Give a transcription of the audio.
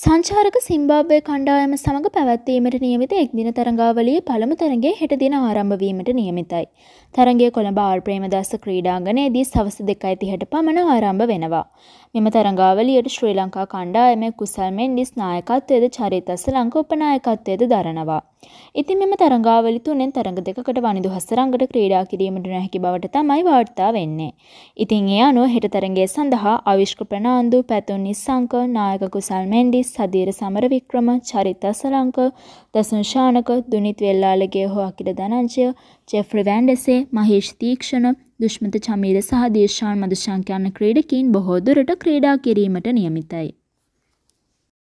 සංචාරක සිම්බාබ්වය කණ්ඩායම සමඟ පැවැත්වීමට නියමිත එක්දින තරඟාවලිය පළමු තරගේ හෙට දින ආරම්භවීමට නියමිතයි. තරගේ කොළඹ ආර්ප්‍රේමදස්ස ක්‍රීඩාංගනයේදී සවස දෙකයි තිහට පමණ ආරම්භ වෙනවා. මෙම තරඟාවලියට ශ්‍රී ලංකා කණ්ඩායම කුසල්මෙන් ඩිස් නායකත්වයද චරිතස්ස ලංක උපනායකත්වයද දරනවා. ඉතින් මෙම තරඟාවලි තුනෙන් තරඟ දෙකකට වනිදු හසරංගට ක්‍රීඩා කිරීමට නොහැකි බවට තමයි වාර්තා වෙන්නේ. ඉතින් ඒ අනුව හෙට තරඟය සඳහා අවිශ්ක ප්‍රනාන්දු, පැතුන් නිස්සංක, නායක කුසල් මෙන්ඩිස්, සදීර සමරවික්‍රම, චරිත අසලංක, දසුන් ශානක, දුනිත් වෙල්ලාලගේ හෝ අකිල ධනංජය, ජෙෆ්රි වැන්ඩසේ, මහේෂ් තීක්ෂණ, දුෂ්මත චමීර සහ දේශාන් මදුශංක යන ක්‍රීඩකීන් බොහෝ දුරට ක්‍රීඩා කිරීමට නියමිතයි.